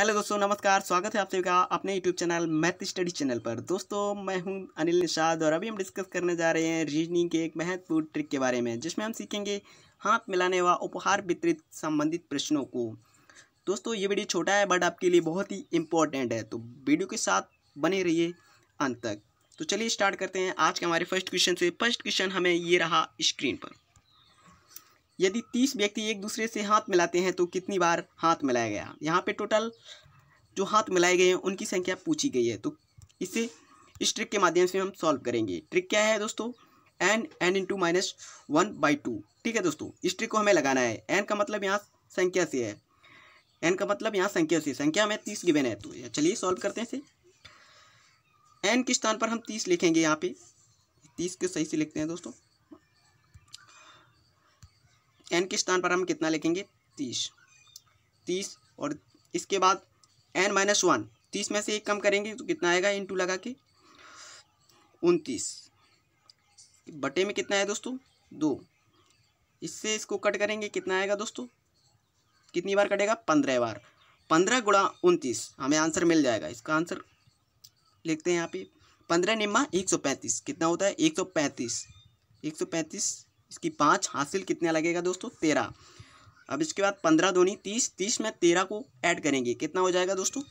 hello दोस्तों नमस्कार स्वागत है आप सभी का अपने YouTube channel math study channel पर दोस्तों मैं हूं अनिल निषाद और अभी हम डिस्कस करने जा रहे हैं रीजनिंग के एक महत्वपूर्ण ट्रिक के बारे में जिसमें हम सीखेंगे हाथ मिलाने व उपहार वितरित संबंधित प्रश्नों को दोस्तों ये वीडियो छोटा है बट आपके लिए बहुत ही इंपॉर्टेंट है तो वीडियो के साथ बने रहिए अंत तक तो चलिए स्टार्ट करते हैं आज के हमारे फर्स्ट क्वेश्चन से फर्स्ट क्वेश्चन हमें ये रहा स्क्रीन पर यदि तीस व्यक्ति एक दूसरे से हाथ मिलाते हैं तो कितनी बार हाथ मिलाया गया यहाँ पे टोटल जो हाथ मिलाए गए हैं उनकी संख्या पूछी गई है तो इसे इस ट्रिक के माध्यम से हम सॉल्व करेंगे ट्रिक क्या है दोस्तों N N into minus one by two ठीक है दोस्तों इस ट्रिक को हमें लगाना है एन का मतलब यहाँ संख्या से है एन का मतलब यहाँ संख्या से संख्या हमें तीस गिवेन है तो चलिए सॉल्व करते हैं इसे एन के स्थान पर हम तीस लिखेंगे यहाँ पे तीस को सही से लिखते हैं दोस्तों एन के स्थान पर हम कितना लिखेंगे तीस तीस और इसके बाद एन माइनस वन तीस में से एक कम करेंगे तो कितना आएगा इन टू लगा के उनतीस बटे में कितना है दोस्तों दो इससे इसको कट करेंगे कितना आएगा दोस्तों कितनी बार कटेगा पंद्रह बार पंद्रह गुणा उनतीस हमें आंसर मिल जाएगा इसका आंसर लिखते हैं यहाँ पे पंद्रह निम्मा एक सौ पैंतीस कितना होता है एक सौ पैंतीस एक सौ पैंतीस इसकी पाँच हासिल कितना लगेगा दोस्तों तेरह अब इसके बाद पंद्रह दूनी तीस तीस में तेरह को ऐड करेंगे कितना हो जाएगा दोस्तों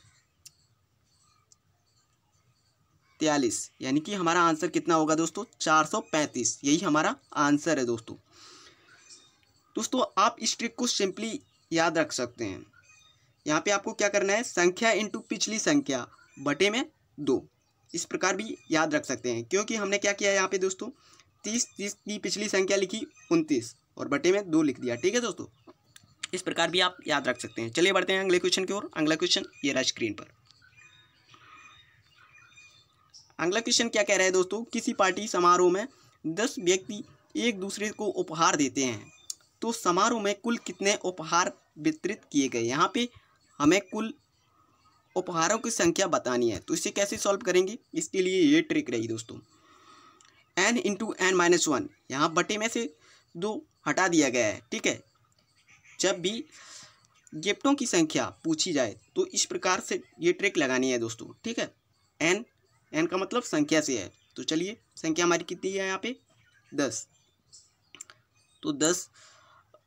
तैयलीस यानी कि हमारा आंसर कितना होगा दोस्तों चार सौ पैंतीस यही हमारा आंसर है दोस्तों दोस्तों आप इस ट्रिक को सिंपली याद रख सकते हैं यहाँ पे आपको क्या करना है संख्या इंटू पिछली संख्या बटे में दो इस प्रकार भी याद रख सकते हैं क्योंकि हमने क्या किया यहाँ पे दोस्तों तीस तीस की पिछली संख्या लिखी उनतीस और बटे में दो लिख दिया ठीक है दोस्तों इस प्रकार भी आप याद रख सकते हैं चलिए बढ़ते हैं अगले क्वेश्चन की ओर अगला क्वेश्चन ये रहा स्क्रीन पर अगला क्वेश्चन क्या कह रहा है दोस्तों किसी पार्टी समारोह में दस व्यक्ति एक दूसरे को उपहार देते हैं तो समारोह में कुल कितने उपहार वितरित किए गए यहाँ पे हमें कुल उपहारों की संख्या बतानी है तो इसे कैसे सॉल्व करेंगे इसके लिए ये ट्रिक रही दोस्तों N into N minus one यहाँ बटे में से दो हटा दिया गया है ठीक है जब भी गेप्टों की संख्या पूछी जाए तो इस प्रकार से ये ट्रिक लगानी है दोस्तों ठीक है एन एन का मतलब संख्या से है तो चलिए संख्या हमारी कितनी है यहाँ पे दस तो दस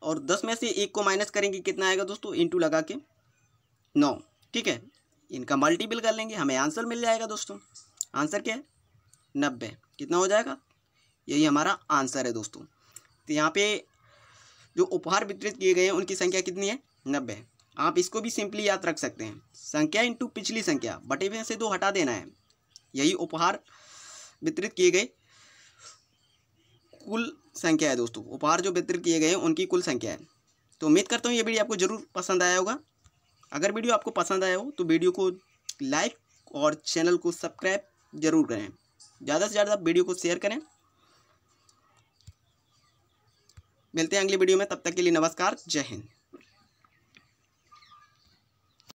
और दस में से एक को माइनस करेंगे कितना आएगा दोस्तों इंटू लगा के नौ ठीक है इनका मल्टीपल कर लेंगे हमें आंसर मिल जाएगा दोस्तों आंसर क्या है नब्बे कितना हो जाएगा यही हमारा आंसर है दोस्तों तो यहाँ पे जो उपहार वितरित किए गए हैं उनकी संख्या कितनी है नब्बे आप इसको भी सिंपली याद रख सकते हैं संख्या इंटू पिछली संख्या बटे में से दो हटा देना है यही उपहार वितरित किए गए कुल संख्या है दोस्तों उपहार जो वितरित किए गए हैं उनकी कुल संख्या है तो उम्मीद करता हूँ ये वीडियो आपको ज़रूर पसंद आया होगा अगर वीडियो आपको पसंद आया हो तो वीडियो को लाइक और चैनल को सब्सक्राइब ज़रूर करें ज़्यादा से ज़्यादा वीडियो को शेयर करें मिलते हैं अगली वीडियो में तब तक के लिए नमस्कार जय हिंद